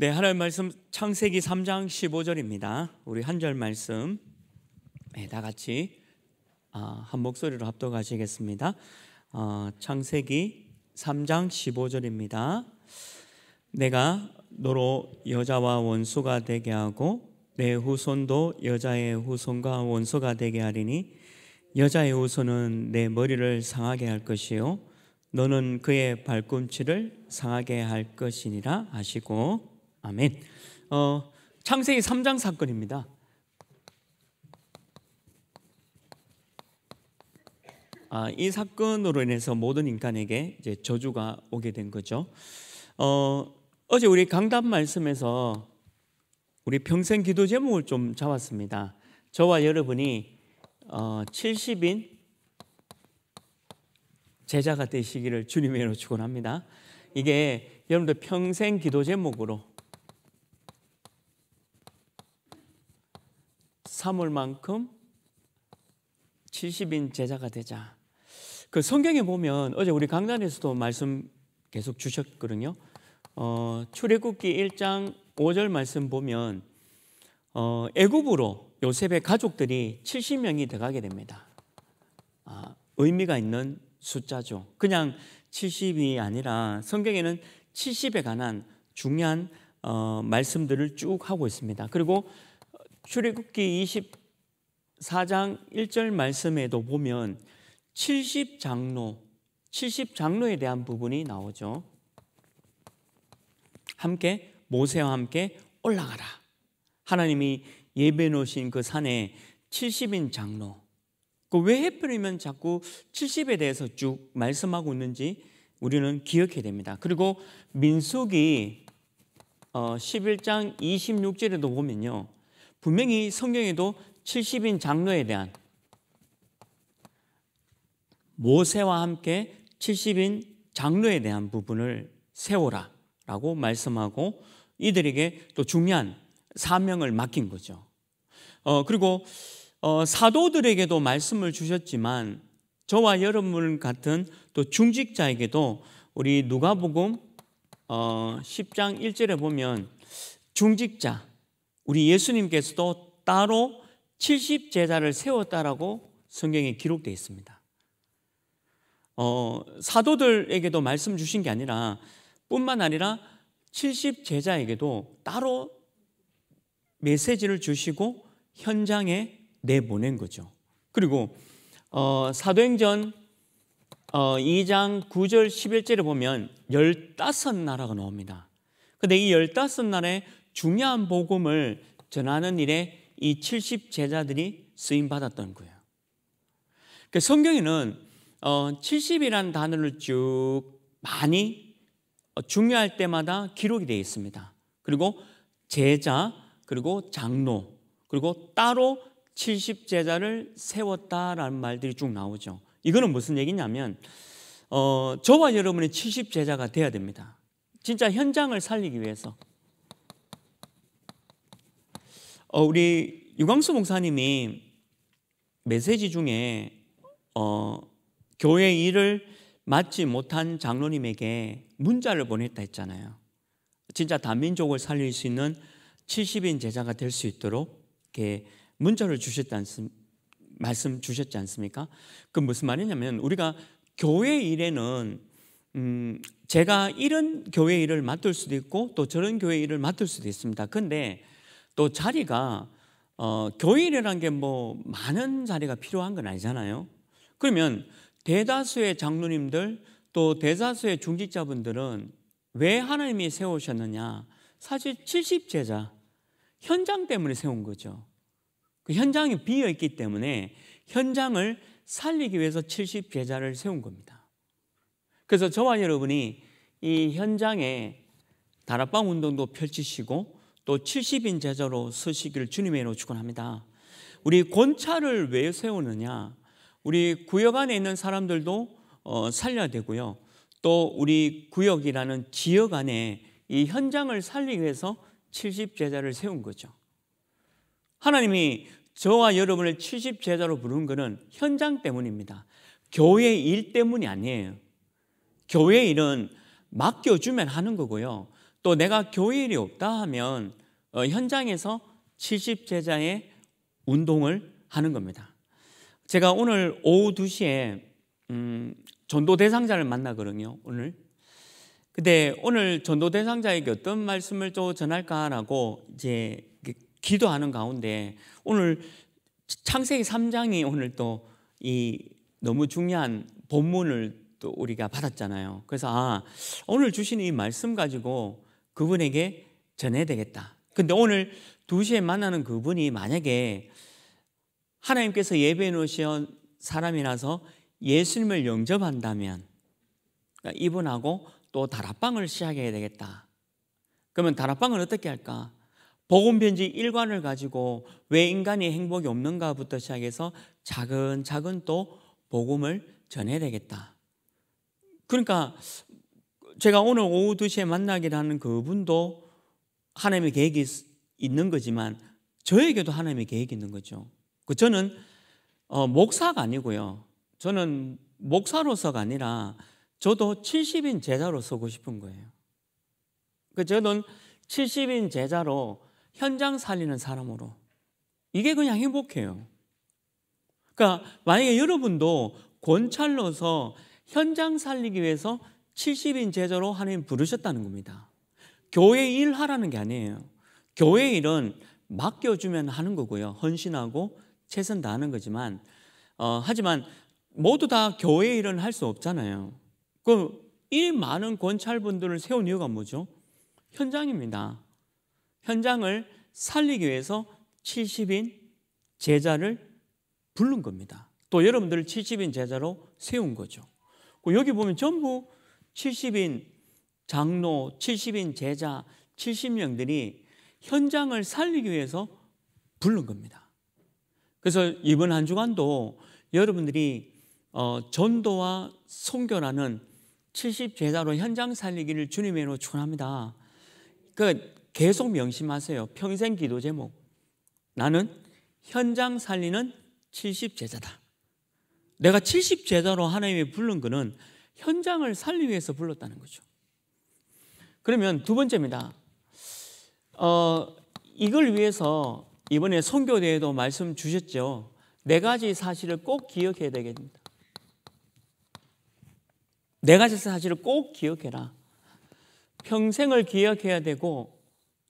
네, 하나님 말씀 창세기 3장 15절입니다. 우리 한절 말씀 네, 다 같이 아, 한 목소리로 합독하시겠습니다. 어, 창세기 3장 15절입니다. 내가 너로 여자와 원수가 되게 하고 내 후손도 여자의 후손과 원수가 되게 하리니 여자의 후손은 내 머리를 상하게 할 것이요 너는 그의 발꿈치를 상하게 할 것이니라 하시고 아멘. 어, 창세기 3장 사건입니다. 아, 이 사건으로 인해서 모든 인간에게 이제 저주가 오게 된 거죠. 어, 어제 우리 강단 말씀에서 우리 평생 기도 제목을 좀 잡았습니다. 저와 여러분이 어, 70인 제자가 되시기를 주님의 이름으로 축원합니다. 이게 여러분들 평생 기도 제목으로 삼을 만큼 70인 제자가 되자. 그 성경에 보면 어제 우리 강단에서도 말씀 계속 주셨거든요. 어, 출애굽기 1장 5절 말씀 보면 어, 애굽으로 요셉의 가족들이 70명이 들어가게 됩니다. 아, 의미가 있는 숫자죠. 그냥 70이 아니라 성경에는 70에 관한 중요한 어, 말씀들을 쭉 하고 있습니다. 그리고 출애굽기 24장 1절 말씀에도 보면 70장로, 70장로에 대한 부분이 나오죠. 함께 모세와 함께 올라가라. 하나님이 예배 놓으신 그 산에 70인 장로. 그 왜 해프리면 자꾸 70에 대해서 쭉 말씀하고 있는지 우리는 기억해야 됩니다. 그리고 민숙이 11장 26절에도 보면요. 분명히 성경에도 70인 장로에 대한 모세와 함께 70인 장로에 대한 부분을 세워라 라고 말씀하고 이들에게 또 중요한 사명을 맡긴 거죠. 어, 그리고 어, 사도들에게도 말씀을 주셨지만 저와 여러분 같은 또 중직자에게도 우리 누가복음 어, 10장 1절에 보면 중직자 우리 예수님께서도 따로 70 제자를 세웠다라고 성경에 기록되어 있습니다. 어, 사도들에게도 말씀 주신 게 아니라 뿐만 아니라 70 제자에게도 따로 메시지를 주시고 현장에 내보낸 거죠. 그리고 어, 사도행전 어, 2장 9절 11절에 보면 15나라가 나옵니다. 근데 이 15나라에 중요한 복음을 전하는 일에 이 70 제자들이 쓰임 받았던 거예요. 그 성경에는 어, 70이라는 단어를 쭉 많이 어, 중요할 때마다 기록이 되어 있습니다. 그리고 제자, 그리고 장로, 그리고 따로 70 제자를 세웠다라는 말들이 쭉 나오죠. 이거는 무슨 얘기냐면 어, 저와 여러분이 70 제자가 돼야 됩니다. 진짜 현장을 살리기 위해서 어, 우리 유광수 목사님이 메시지 중에 어, 교회 일을 맡지 못한 장로님에게 문자를 보냈다 했잖아요. 진짜 단민족을 살릴 수 있는 70인 제자가 될 수 있도록 이렇게 문자를 주셨지 않습, 말씀 주셨지 않습니까? 그 무슨 말이냐면 우리가 교회 일에는 음, 제가 이런 교회 일을 맡을 수도 있고 또 저런 교회 일을 맡을 수도 있습니다. 근데 또 자리가 어, 교인이라는 게 뭐 많은 자리가 필요한 건 아니잖아요. 그러면 대다수의 장로님들 또 대다수의 중직자분들은 왜 하나님이 세우셨느냐? 사실 70 제자 현장 때문에 세운 거죠. 그 현장이 비어 있기 때문에 현장을 살리기 위해서 70 제자를 세운 겁니다. 그래서 저와 여러분이 이 현장에 다락방 운동도 펼치시고 또 70인 제자로 서시기를 주님의로 축원합니다. 우리 권차를 왜 세우느냐? 우리 구역 안에 있는 사람들도 어, 살려야 되고요. 또 우리 구역이라는 지역 안에 이 현장을 살리기 위해서 70 제자를 세운 거죠. 하나님이 저와 여러분을 70 제자로 부른 것은 현장 때문입니다. 교회 일 때문이 아니에요. 교회 일은 맡겨주면 하는 거고요. 또 내가 교일이 없다 하면 어, 현장에서 70 제자의 운동을 하는 겁니다. 제가 오늘 오후 2시에 음, 전도 대상자를 만나거든요. 오늘. 근데 오늘 전도 대상자에게 어떤 말씀을 또 전할까라고 이제 기도하는 가운데 오늘 창세기 3장이 오늘 또 이 너무 중요한 본문을 또 우리가 받았잖아요. 그래서 아, 오늘 주신 이 말씀 가지고 그분에게 전해야 되겠다. 근데 오늘 2시에 만나는 그분이 만약에 하나님께서 예배해 놓으신 사람이라서 예수님을 영접한다면 그러니까 이분하고 또 다락방을 시작해야 되겠다. 그러면 다락방을 어떻게 할까? 복음편지 일관을 가지고 왜 인간이 행복이 없는가부터 시작해서 작은 작은 또 복음을 전해야 되겠다. 그러니까 제가 오늘 오후 2시에 만나기로 하는 그분도 하나님의 계획이 있는 거지만 저에게도 하나님의 계획이 있는 거죠. 그 저는 어, 목사가 아니고요. 저는 목사로서가 아니라 저도 70인 제자로 서고 싶은 거예요. 그 저는 70인 제자로 현장 살리는 사람으로 이게 그냥 행복해요. 그러니까 만약에 여러분도 권찰로서 현장 살리기 위해서 70인 제자로 하나님 부르셨다는 겁니다. 교회 일 하라는 게 아니에요. 교회 일은 맡겨주면 하는 거고요. 헌신하고 최선 다하는 거지만, 어, 하지만 모두 다 교회 일은 할 수 없잖아요. 그이 많은 권찰분들을 세운 이유가 뭐죠? 현장입니다. 현장을 살리기 위해서 70인 제자를 부른 겁니다. 또 여러분들을 70인 제자로 세운 거죠. 그 여기 보면 전부 70인 장로, 70인 제자, 70명들이 현장을 살리기 위해서 부른 겁니다. 그래서 이번 한 주간도 여러분들이 어, 전도와 선교라는 70제자로 현장 살리기를 주님으로 추원합니다. 그 계속 명심하세요. 평생 기도 제목. 나는 현장 살리는 70제자다. 내가 70제자로 하나님이 부른 거는 현장을 살리기 위해서 불렀다는 거죠. 그러면 두 번째입니다. 어, 이걸 위해서 이번에 선교대회도 말씀 주셨죠. 네 가지 사실을 꼭 기억해야 되겠습니다. 네 가지 사실을 꼭 기억해라. 평생을 기억해야 되고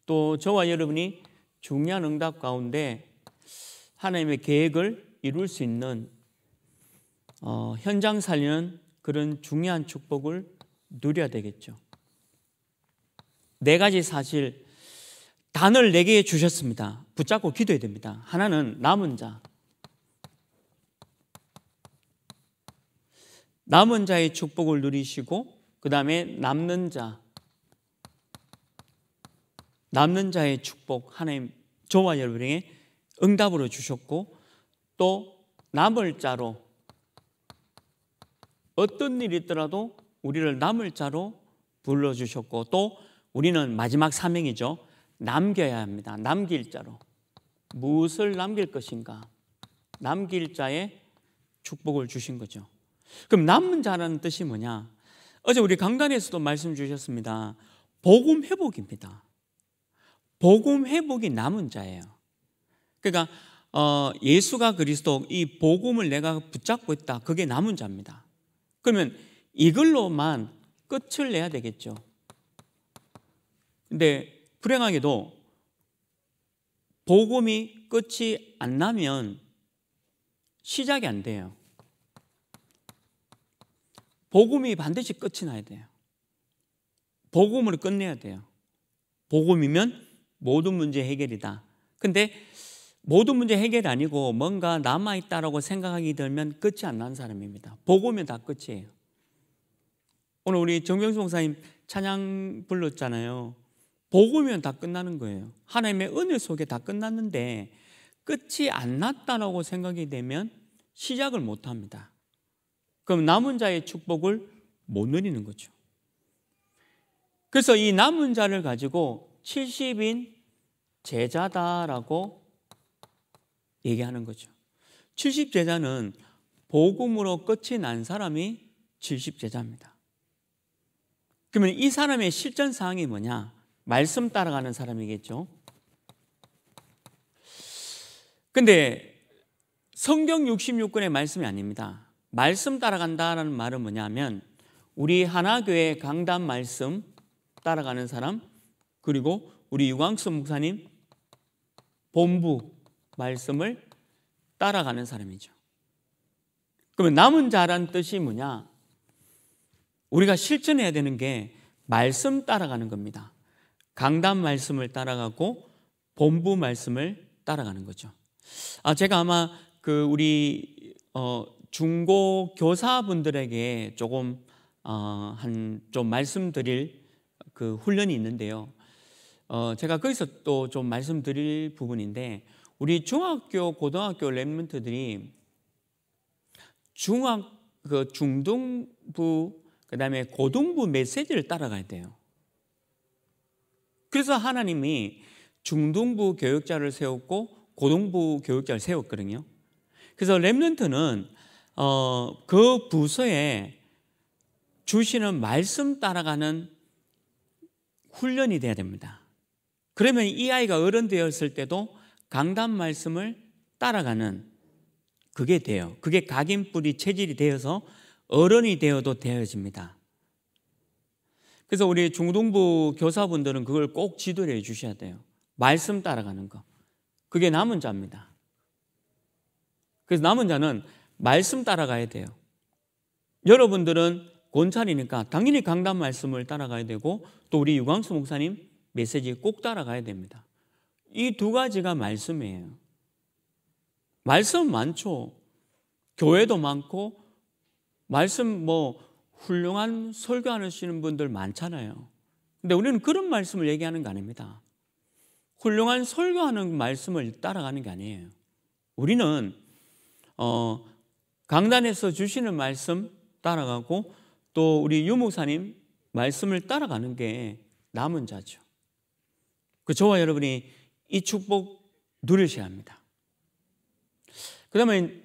또 저와 여러분이 중요한 응답 가운데 하나님의 계획을 이룰 수 있는 어, 현장 살리는 그런 중요한 축복을 누려야 되겠죠. 네 가지 사실 단을 네 개 주셨습니다. 붙잡고 기도해야 됩니다. 하나는 남은 자. 남은 자의 축복을 누리시고 그다음에 남는 자. 남는 자의 축복 하나님 저와 여러분에게 응답으로 주셨고 또 남을 자로 어떤 일이 있더라도 우리를 남을 자로 불러주셨고 또 우리는 마지막 사명이죠. 남겨야 합니다. 남길 자로. 무엇을 남길 것인가? 남길 자에 축복을 주신 거죠. 그럼 남은 자라는 뜻이 뭐냐? 어제 우리 강단에서도 말씀 주셨습니다. 복음 회복입니다. 복음 회복이 남은 자예요. 그러니까 어, 예수가 그리스도 이 복음을 내가 붙잡고 있다. 그게 남은 자입니다. 그러면 이걸로만 끝을 내야 되겠죠. 근데 불행하게도 복음이 끝이 안 나면 시작이 안 돼요. 복음이 반드시 끝이 나야 돼요. 복음으로 끝내야 돼요. 복음이면 모든 문제 해결이다. 근데 모든 문제 해결이 아니고 뭔가 남아있다라고 생각하게되면 끝이 안 난 사람입니다. 보고 오다 끝이에요. 오늘 우리 정경수 목사님 찬양 불렀잖아요. 보고 오면 다 끝나는 거예요. 하나님의 은혜 속에 다 끝났는데 끝이 안 났다라고 생각이 되면 시작을 못 합니다. 그럼 남은 자의 축복을 못 누리는 거죠. 그래서 이 남은 자를 가지고 70인 제자다라고 얘기하는 거죠. 70제자는 복음으로 끝이 난 사람이 70제자입니다. 그러면 이 사람의 실전 사항이 뭐냐? 말씀 따라가는 사람이겠죠. 근데 성경 66권의 말씀이 아닙니다. 말씀 따라간다라는 말은 뭐냐면 우리 하나교회 강단 말씀 따라가는 사람 그리고 우리 유광수 목사님 본부 말씀을 따라가는 사람이죠. 그러면 남은 자란 뜻이 뭐냐? 우리가 실천해야 되는 게 말씀 따라가는 겁니다. 강단 말씀을 따라가고 본부 말씀을 따라가는 거죠. 아, 제가 아마 그 우리 어, 중고 교사분들에게 조금 어, 한좀 말씀드릴 그 훈련이 있는데요. 어, 제가 거기서 또 좀 말씀드릴 부분인데 우리 중학교, 고등학교 랩몬트들이 중학, 그중등부그 다음에 고등부 메시지를 따라가야 돼요. 그래서 하나님이 중등부 교육자를 세웠고 고등부 교육자를 세웠거든요. 그래서 랩런트는 어, 그 부서에 주시는 말씀 따라가는 훈련이 돼야 됩니다. 그러면 이 아이가 어른 되었을 때도 강단 말씀을 따라가는 그게 돼요. 그게 각인뿌리 체질이 되어서 어른이 되어도 되어집니다. 그래서 우리 중등부 교사분들은 그걸 꼭 지도를 해 주셔야 돼요. 말씀 따라가는 거. 그게 남은 자입니다. 그래서 남은 자는 말씀 따라가야 돼요. 여러분들은 곤찰이니까 당연히 강단 말씀을 따라가야 되고 또 우리 유광수 목사님 메시지 꼭 따라가야 됩니다. 이두 가지가 말씀이에요. 말씀 많죠. 교회도 많고 말씀 뭐 훌륭한 설교하시는 분들 많잖아요. 근데 우리는 그런 말씀을 얘기하는 거 아닙니다. 훌륭한 설교하는 말씀을 따라가는 게 아니에요. 우리는 어, 강단에서 주시는 말씀 따라가고 또 우리 유목사님 말씀을 따라가는 게 남은 자죠. 그 저와 여러분이 이 축복 누리셔야 합니다. 그러면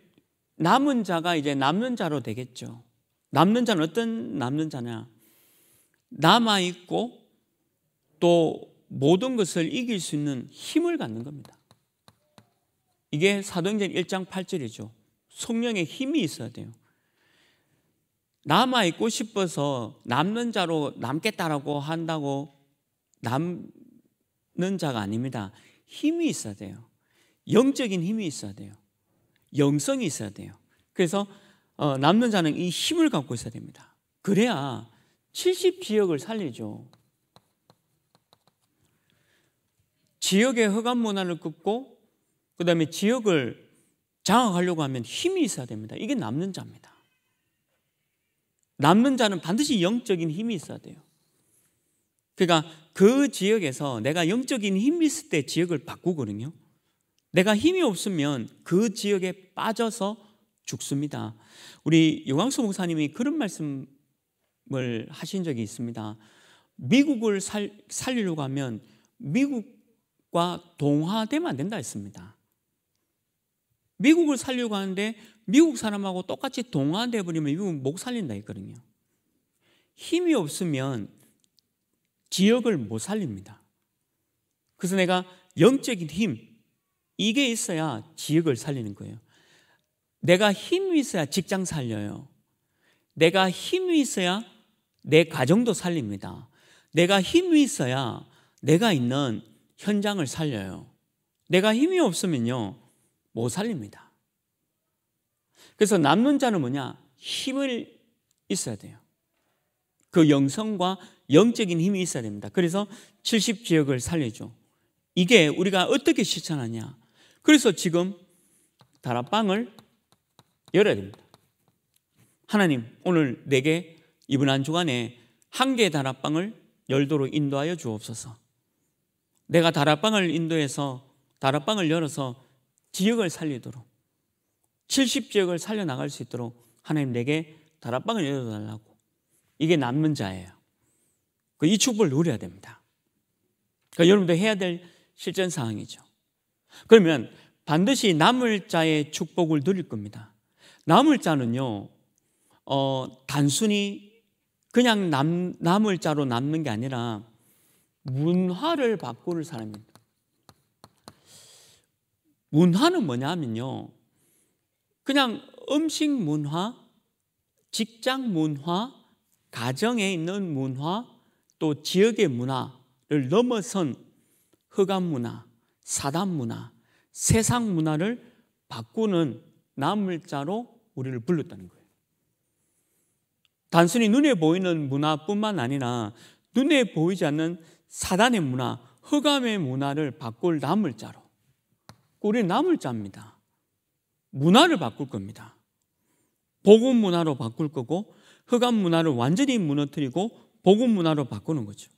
남은 자가 이제 남는 자로 되겠죠. 남는 자는 어떤 남는 자냐? 남아 있고 또 모든 것을 이길 수 있는 힘을 갖는 겁니다. 이게 사도행전 1장 8절이죠. 성령의 힘이 있어야 돼요. 남아 있고 싶어서 남는 자로 남겠다라고 한다고 남는 자가 아닙니다. 힘이 있어야 돼요. 영적인 힘이 있어야 돼요. 영성이 있어야 돼요. 그래서 어, 남는 자는 이 힘을 갖고 있어야 됩니다. 그래야 70 지역을 살리죠. 지역의 허감 문화를 끊고 그다음에 지역을 장악하려고 하면 힘이 있어야 됩니다. 이게 남는 자입니다. 남는 자는 반드시 영적인 힘이 있어야 돼요. 그러니까 그 지역에서 내가 영적인 힘이 있을 때 지역을 바꾸거든요. 내가 힘이 없으면 그 지역에 빠져서 죽습니다. 우리 영광수 목사님이 그런 말씀을 하신 적이 있습니다. 미국을 살, 살리려고 하면 미국과 동화되면 안 된다 했습니다. 미국을 살려고 하는데 미국 사람하고 똑같이 동화돼 버리면 미국 못 살린다 했거든요. 힘이 없으면 지역을 못 살립니다. 그래서 내가 영적인 힘, 이게 있어야 지역을 살리는 거예요. 내가 힘이 있어야 직장 살려요. 내가 힘이 있어야 내 가정도 살립니다. 내가 힘이 있어야 내가 있는 현장을 살려요. 내가 힘이 없으면요, 못 살립니다. 그래서 남는 자는 뭐냐? 힘을 있어야 돼요. 그 영성과 영적인 힘이 있어야 됩니다. 그래서 70지역을 살리죠. 이게 우리가 어떻게 실천하냐. 그래서 지금 다락방을 열어야 됩니다. 하나님, 오늘 내게 이번 한 주간에 한 개의 다락방을 열도록 인도하여 주옵소서. 내가 다락방을 인도해서 다락방을 열어서 지역을 살리도록 70지역을 살려나갈 수 있도록 하나님 내게 다락방을 열어달라고 이게 남는 자예요. 그 이 축복을 누려야 됩니다. 그러니까 여러분도 해야 될 실전 사항이죠. 그러면 반드시 남을 자의 축복을 누릴 겁니다. 남을 자는요, 어, 단순히 그냥 남, 남을 자로 남는 게 아니라 문화를 바꾸는 사람입니다. 문화는 뭐냐 면요 그냥 음식 문화, 직장 문화, 가정에 있는 문화 또 지역의 문화를 넘어선 흑암 문화, 사단 문화, 세상 문화를 바꾸는 남을자로 우리를 불렀다는 거예요. 단순히 눈에 보이는 문화뿐만 아니라 눈에 보이지 않는 사단의 문화, 흑암의 문화를 바꿀 남을자로. 우리 남을자입니다. 문화를 바꿀 겁니다. 복음 문화로 바꿀 거고 흑암 문화를 완전히 무너뜨리고 복음 문화로 바꾸는 거죠.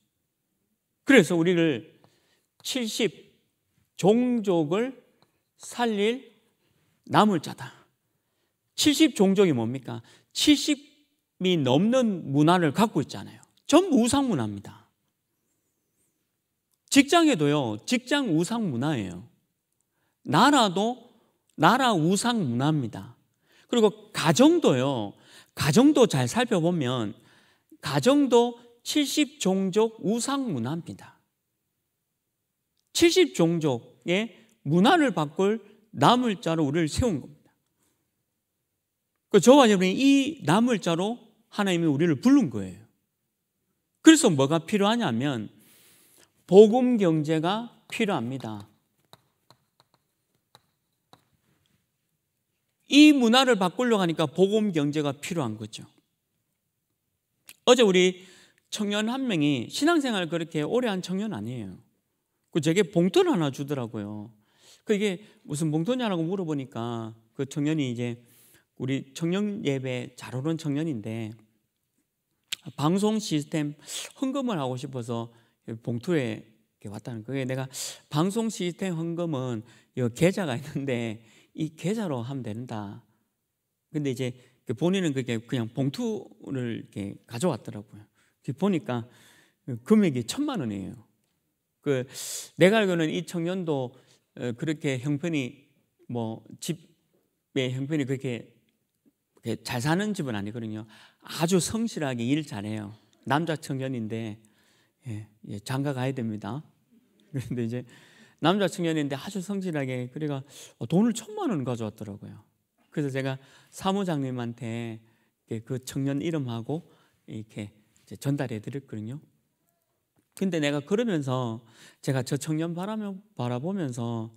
그래서 우리를 70 종족을 살릴 남을 자다. 70 종족이 뭡니까? 70이 넘는 문화를 갖고 있잖아요. 전부 우상 문화입니다. 직장에도요, 직장 우상 문화예요. 나라도 나라 우상 문화입니다. 그리고 가정도요, 가정도 잘 살펴보면 가정도 70종족 우상 문화입니다. 70종족의 문화를 바꿀 나물자로 우리를 세운 겁니다. 그 저와 여러분이 이 나물자로 하나님이 우리를 부른 거예요. 그래서 뭐가 필요하냐면 복음 경제가 필요합니다. 이 문화를 바꾸려고 하니까 복음 경제가 필요한 거죠. 어제 우리 청년 한 명이 신앙생활 그렇게 오래 한 청년 아니에요. 그 제게 봉투를 하나 주더라고요. 그게 무슨 봉투냐라고 물어보니까 그 청년이 이제 우리 청년 예배 잘 오는 청년인데 방송 시스템 헌금을 하고 싶어서 봉투에 왔다는 거예요. 내가 방송 시스템 헌금은 이 계좌가 있는데 이 계좌로 하면 된다. 근데 이제 그 본인은 그게 그냥 봉투를 이렇게 가져왔더라고요. 보니까 금액이 천만 원이에요. 그 내가 알고는 이 청년도 어, 그렇게 형편이 뭐 집의 형편이 그렇게 잘 사는 집은 아니거든요. 아주 성실하게 일 잘해요. 남자 청년인데 예, 예 장가 가야 됩니다. 그런데 이제 남자 청년인데 아주 성실하게 그래가 어, 돈을 천만 원 가져왔더라고요. 그래서 제가 사무장님한테 그 청년 이름하고 이렇게 전달해 드렸거든요. 근데 내가 그러면서 제가 저 청년 바라며, 바라보면서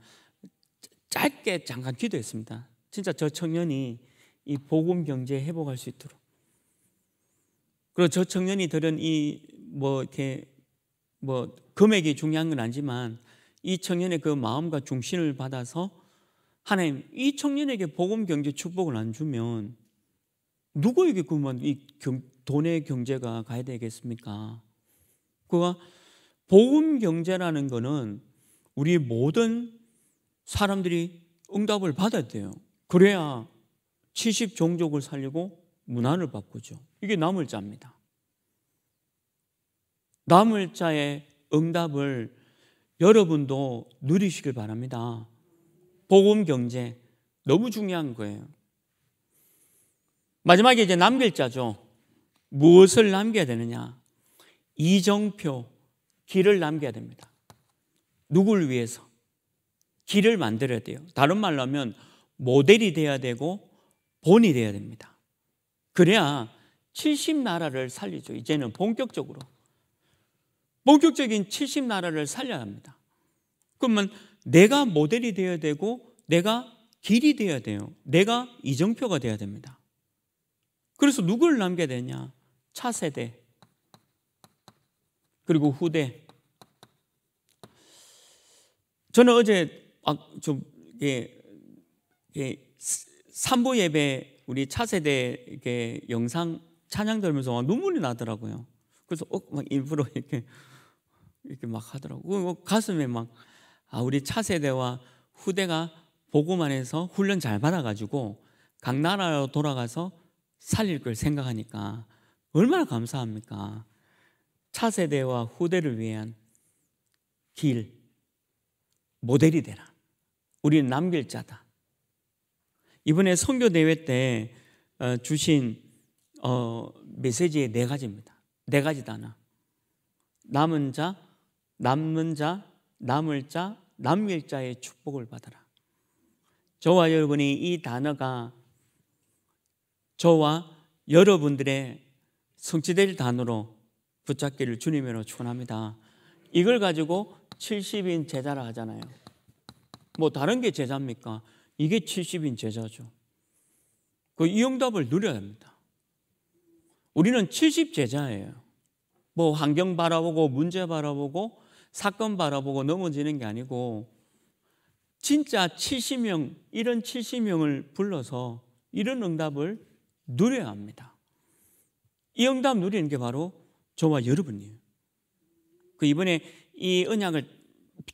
짧게 잠깐 기도했습니다. 진짜 저 청년이 이 복음 경제 회복할 수 있도록. 그리고 저 청년이 들은 이 뭐 이렇게 뭐 금액이 중요한 건 아니지만 이 청년의 그 마음과 중심을 받아서 하나님 이 청년에게 복음 경제 축복을 안 주면 누구에게 그만 이 경, 돈의 경제가 가야 되겠습니까? 그가 복음 경제라는 것은 우리 모든 사람들이 응답을 받아야 돼요. 그래야 70 종족을 살리고 문화를 바꾸죠. 이게 남을 자입니다. 남을 자의 응답을 여러분도 누리시길 바랍니다. 복음 경제 너무 중요한 거예요. 마지막에 이제 남길 자죠. 무엇을 남겨야 되느냐? 이정표 길을 남겨야 됩니다. 누굴 위해서? 길을 만들어야 돼요. 다른 말로 하면 모델이 돼야 되고 본이 돼야 됩니다. 그래야 70나라를 살리죠. 이제는 본격적으로. 본격적인 70나라를 살려야 합니다. 그러면 내가 모델이 되어야 되고 내가 길이 되어야 돼요. 내가 이정표가 되어야 됩니다. 그래서 누구를 남겨야 되냐? 차세대 그리고 후대 저는 어제 아좀 예, 예, 삼보 예배 우리 차세대 영상 찬양 들으면서 눈물이 나더라고요. 그래서 어, 막 일부러 이렇게 이렇게 막 하더라고. 뭐 가슴에 막 아, 우리 차세대와 후대가 보고만 해서 훈련 잘 받아가지고 각 나라로 돌아가서 살릴 걸 생각하니까 얼마나 감사합니까? 차세대와 후대를 위한 길, 모델이 되라. 우리는 남길 자다. 이번에 선교대회 때 어, 주신 어, 메시지의 네 가지입니다. 네 가지 다나 남은 자, 남는 자, 남을 자, 남일 자의 축복을 받아라. 저와 여러분이 이 단어가 저와 여러분들의 성취될 단어로 붙잡기를 주님으로 축원합니다. 이걸 가지고 70인 제자라 하잖아요. 뭐 다른 게 제자입니까? 이게 70인 제자죠. 그 이용답을 누려야 합니다. 우리는 70 제자예요. 뭐 환경 바라보고 문제 바라보고 사건 바라보고 넘어지는 게 아니고 진짜 70명, 이런 70명을 불러서 이런 응답을 누려야 합니다. 이 응답 누리는 게 바로 저와 여러분이에요. 그 이번에 이 언약을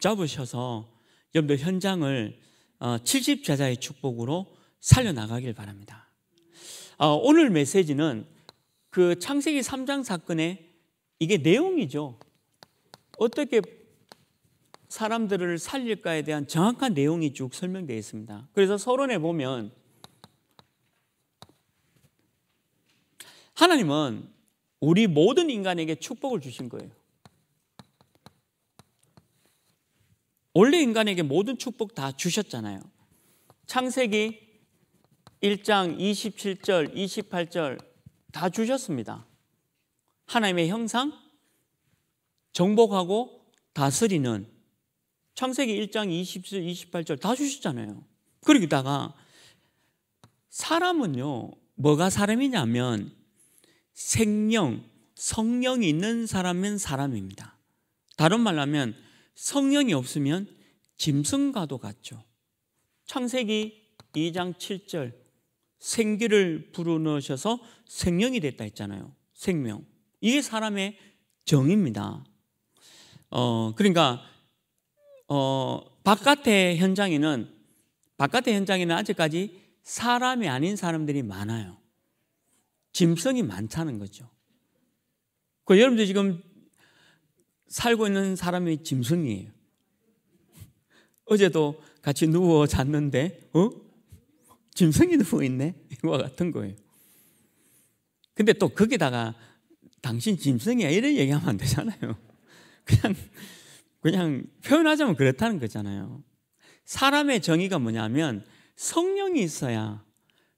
잡으셔서 여러분들 현장을 70제자의 어, 축복으로 살려나가길 바랍니다. 어, 오늘 메시지는 그 창세기 3장 사건의 이게 내용이죠. 어떻게 사람들을 살릴까에 대한 정확한 내용이 쭉 설명되어 있습니다. 그래서 서론에 보면 하나님은 우리 모든 인간에게 축복을 주신 거예요. 원래 인간에게 모든 축복 다 주셨잖아요. 창세기 1장 27절, 28절 다 주셨습니다. 하나님의 형상, 정복하고 다스리는 창세기 1장 20절, 28절 다 주셨잖아요. 그러다가 사람은요, 뭐가 사람이냐면 생령, 성령이 있는 사람은 사람입니다. 다른 말로 하면 성령이 없으면 짐승과도 같죠. 창세기 2장 7절 생기를 불어넣으셔서 생명이 됐다 했잖아요. 생명. 이게 사람의 정입니다. 어, 그러니까 어, 바깥의 현장에는 바깥의 현장에는 아직까지 사람이 아닌 사람들이 많아요. 짐승이 많다는 거죠. 그 여러분들 지금 살고 있는 사람이 짐승이에요. 어제도 같이 누워 잤는데, 어? 짐승이 누워 있네? 이와 같은 거예요. 근데 또 거기다가 당신 짐승이야 이런 얘기하면 안 되잖아요. 그냥 그냥 표현하자면 그렇다는 거잖아요. 사람의 정의가 뭐냐면 성령이 있어야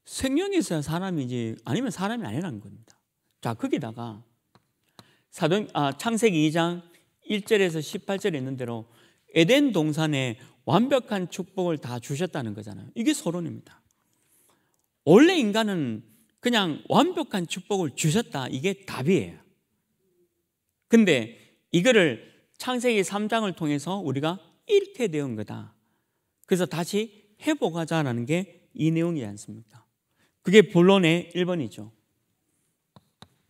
생명이 있어야 사람이지 아니면 사람이 아니라는 겁니다. 자, 거기다가 사도 아, 창세기 2장 1절에서 18절에 있는 대로 에덴 동산에 완벽한 축복을 다 주셨다는 거잖아요. 이게 서론입니다. 원래 인간은 그냥 완벽한 축복을 주셨다. 이게 답이에요. 근데 이거를 창세기 3장을 통해서 우리가 잃게 되는 거다. 그래서 다시 회복하자라는 게 이 내용이지 않습니까? 그게 본론의 1번이죠.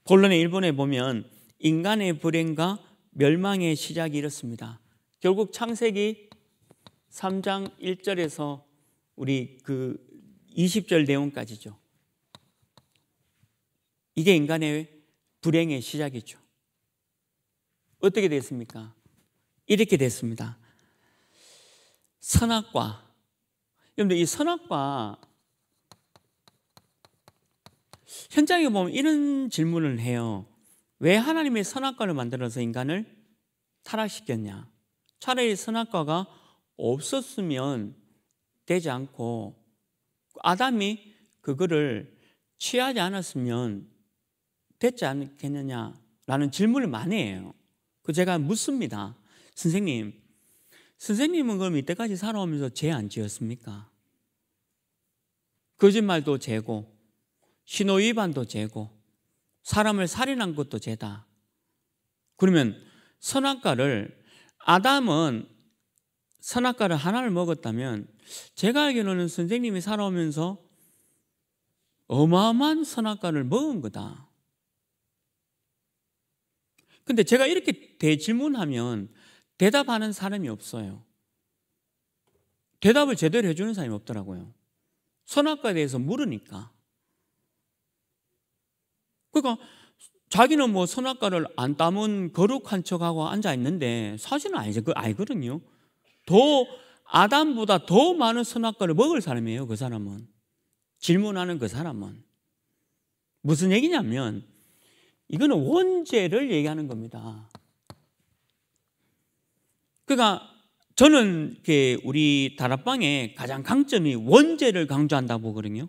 본론의 1번에 보면 인간의 불행과 멸망의 시작이 이렇습니다. 결국 창세기 3장 1절에서 우리 그 20절 내용까지죠. 이게 인간의 불행의 시작이죠. 어떻게 됐습니까? 이렇게 됐습니다. 선악과 여러분들 이 선악과 현장에 보면 이런 질문을 해요. 왜 하나님의 선악과를 만들어서 인간을 타락시켰냐? 차라리 선악과가 없었으면 되지 않고 아담이 그거를 취하지 않았으면 됐지 않겠느냐라는 질문을 많이 해요. 그 제가 묻습니다. 선생님, 선생님은 그럼 이때까지 살아오면서 죄 안 지었습니까? 거짓말도 죄고, 신호위반도 죄고, 사람을 살인한 것도 죄다. 그러면 선악과를, 아담은 선악과를 하나를 먹었다면, 제가 알기로는 선생님이 살아오면서 어마어마한 선악과를 먹은 거다. 근데 제가 이렇게 대질문하면 대답하는 사람이 없어요. 대답을 제대로 해주는 사람이 없더라고요. 선악과에 대해서 물으니까. 그러니까 자기는 뭐 선악과를 안 따면 거룩한 척하고 앉아 있는데 사실은 아니죠. 그아 알거든요. 더 아담보다 더 많은 선악과를 먹을 사람이에요. 그 사람은 질문하는 그 사람은 무슨 얘기냐면 이거는 원죄를 얘기하는 겁니다. 그러니까 저는 우리 다락방의 가장 강점이 원죄를 강조한다고 보거든요.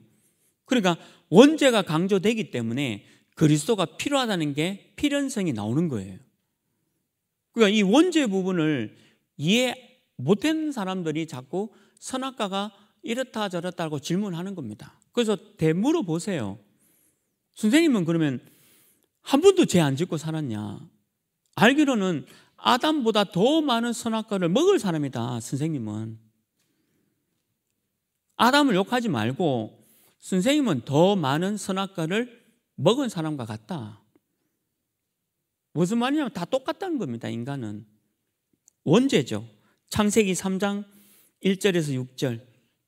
그러니까 원죄가 강조되기 때문에 그리스도가 필요하다는 게 필연성이 나오는 거예요. 그러니까 이 원죄 부분을 이해 못한 사람들이 자꾸 선악가가 이렇다 저렇다 하고 질문하는 겁니다. 그래서 대물어 보세요. 선생님은 그러면 한 번도 죄 안 짓고 살았냐? 알기로는 아담보다 더 많은 선악과를 먹을 사람이다, 선생님은. 아담을 욕하지 말고 선생님은 더 많은 선악과를 먹은 사람과 같다. 무슨 말이냐면 다 똑같다는 겁니다, 인간은. 원죄죠. 창세기 3장 1절에서 6절.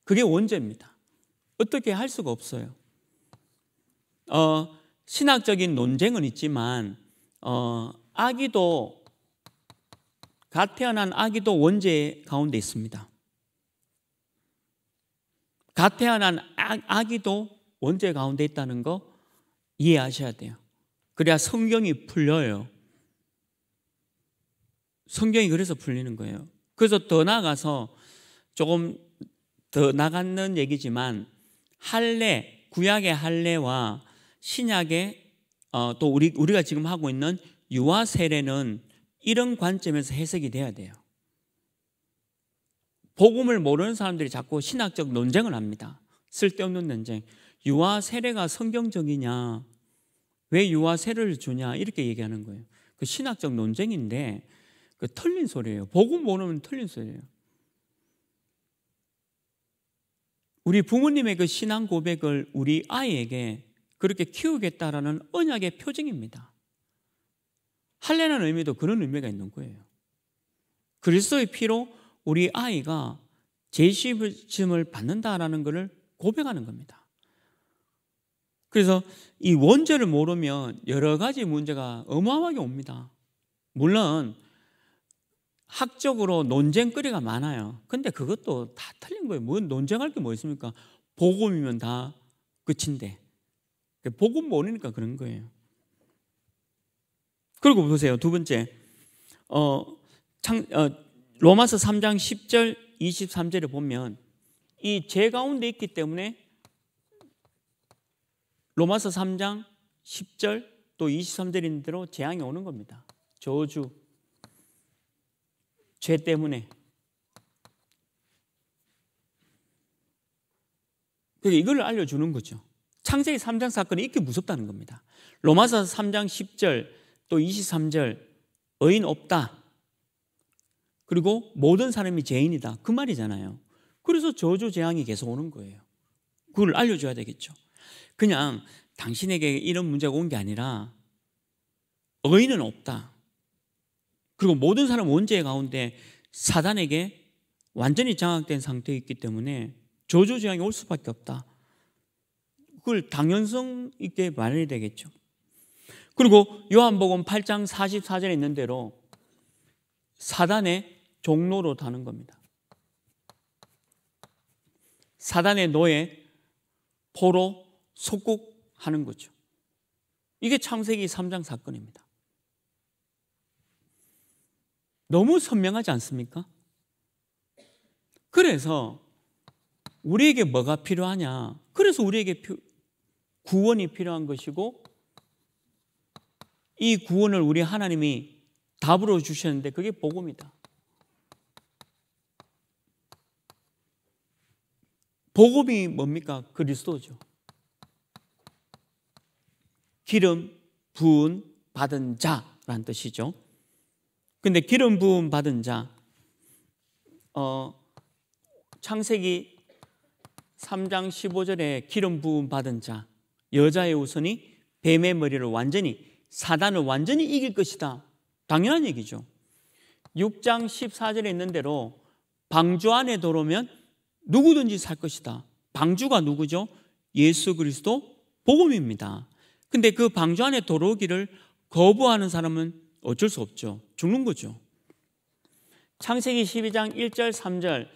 그게 원죄입니다. 어떻게 할 수가 없어요. 어, 신학적인 논쟁은 있지만 어, 아기도 갓 태어난 아기도 원죄 가운데 있습니다. 갓 태어난 아, 기도 원죄 가운데 있다는 거 이해하셔야 돼요. 그래야 성경이 풀려요. 성경이 그래서 풀리는 거예요. 그래서 더 나아가서 조금 더 나갔는 얘기지만 할례, 구약의 할례와 신약의 어, 또 우리 우리가 지금 하고 있는 유아 세례는 이런 관점에서 해석이 돼야 돼요. 복음을 모르는 사람들이 자꾸 신학적 논쟁을 합니다. 쓸데없는 논쟁. 유아 세례가 성경적이냐? 왜 유아 세례를 주냐? 이렇게 얘기하는 거예요. 그 신학적 논쟁인데 그 틀린 소리예요. 복음 모르면 틀린 소리예요. 우리 부모님의 그 신앙 고백을 우리 아이에게 그렇게 키우겠다라는 언약의 표징입니다. 할례라는 의미도 그런 의미가 있는 거예요. 그리스도의 피로 우리 아이가 제시심을 받는다라는 것을 고백하는 겁니다. 그래서 이 원죄를 모르면 여러 가지 문제가 어마어마하게 옵니다. 물론 학적으로 논쟁거리가 많아요. 근데 그것도 다 틀린 거예요. 뭔 논쟁할 게 뭐 있습니까? 복음이면 다 끝인데 그 복음 모르니까 그런 거예요. 그리고 보세요. 두 번째. 어, 창, 어, 로마서 3장 10절 23절에 보면 이 죄 가운데 있기 때문에 로마서 3장 10절 또 23절인 대로 재앙이 오는 겁니다. 저주. 죄 때문에. 그러니까 이걸 알려주는 거죠. 창세기 3장 사건이 이렇게 무섭다는 겁니다. 로마서 3장 10절 또 23절 의인 없다. 그리고 모든 사람이 죄인이다. 그 말이잖아요. 그래서 저주 재앙이 계속 오는 거예요. 그걸 알려줘야 되겠죠. 그냥 당신에게 이런 문제가 온 게 아니라 의인은 없다. 그리고 모든 사람 원죄 가운데 사단에게 완전히 장악된 상태에 있기 때문에 저주 재앙이 올 수밖에 없다. 그걸 당연성 있게 말해야 되겠죠. 그리고 요한복음 8장 44절에 있는 대로 사단의 종로로 다는 겁니다. 사단의 노예, 포로, 속국하는 거죠. 이게 창세기 3장 사건입니다. 너무 선명하지 않습니까? 그래서 우리에게 뭐가 필요하냐? 그래서 우리에게 구원이 필요한 것이고 이 구원을 우리 하나님이 답으로 주셨는데 그게 복음이다. 복음이 뭡니까? 그리스도죠. 기름 부은 받은 자란 뜻이죠. 근데 기름 부은 받은 자, 어, 창세기 3장 15절에 기름 부은 받은 자, 여자의 우선이 뱀의 머리를 완전히 사단을 완전히 이길 것이다. 당연한 얘기죠. 6장 14절에 있는 대로 방주 안에 들어오면 누구든지 살 것이다. 방주가 누구죠? 예수 그리스도 복음입니다. 근데 그 방주 안에 들어오기를 거부하는 사람은 어쩔 수 없죠. 죽는 거죠. 창세기 12장 1절 3절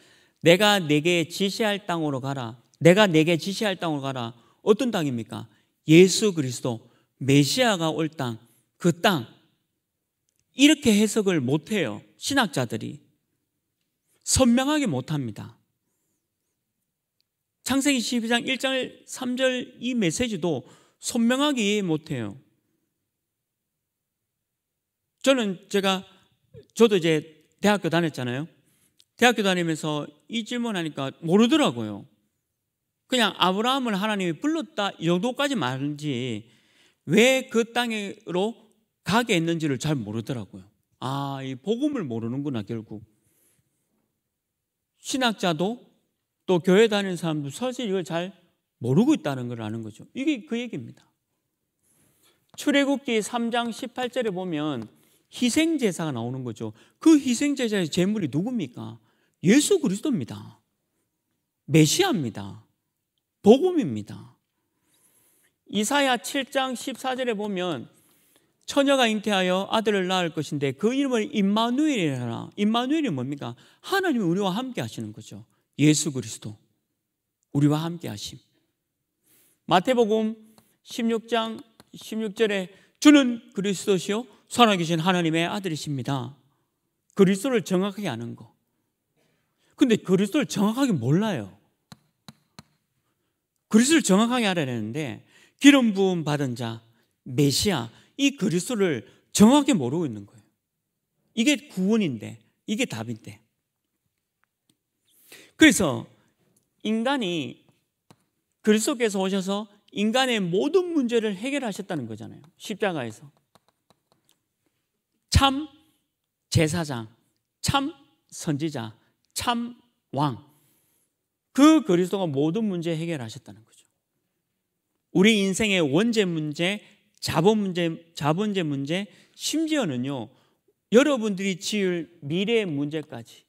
내가 내게 지시할 땅으로 가라. 내가 내게 지시할 땅으로 가라. 어떤 땅입니까? 예수 그리스도 메시아가 올 땅, 그 땅. 이렇게 해석을 못 해요. 신학자들이. 선명하게 못 합니다. 창세기 12장 1장 3절 이 메시지도 선명하게 이해 못 해요. 저는 제가 저도 이제 대학교 다녔잖아요. 대학교 다니면서 이 질문 하니까 모르더라고요. 그냥 아브라함을 하나님이 불렀다 이 정도까지 말인지 왜 그 땅으로 가게 했는지를 잘 모르더라고요. 아, 이 복음을 모르는구나 결국. 신학자도 또 교회 다니는 사람도 사실 이걸 잘 모르고 있다는 걸 아는 거죠. 이게 그 얘기입니다. 출애굽기 3장 18절에 보면 희생 제사가 나오는 거죠. 그 희생 제사의 제물이 누굽니까? 예수 그리스도입니다. 메시아입니다. 복음입니다. 이사야 7장 14절에 보면 처녀가 잉태하여 아들을 낳을 것인데 그 이름을 임마누엘이라. 임마누엘이 뭡니까? 하나님이 우리와 함께 하시는 거죠. 예수 그리스도. 우리와 함께 하심. 마태복음 16장 16절에 주는 그리스도시요 살아계신 하나님의 아들이십니다. 그리스도를 정확하게 아는 거. 근데 그리스도를 정확하게 몰라요. 그리스도를 정확하게 알아야 되는데 기름 부음 받은 자, 메시아 이 그리스도를 정확히 모르고 있는 거예요. 이게 구원인데 이게 답인데. 그래서 인간이 그리스도께서 오셔서 인간의 모든 문제를 해결하셨다는 거잖아요. 십자가에서. 참 제사장, 참 선지자, 참 왕. 그 그리스도가 모든 문제 해결하셨다는 거죠. 우리 인생의 원죄 문제, 자본 문제, 자본제 문제, 심지어는요. 여러분들이 지을 미래의 문제까지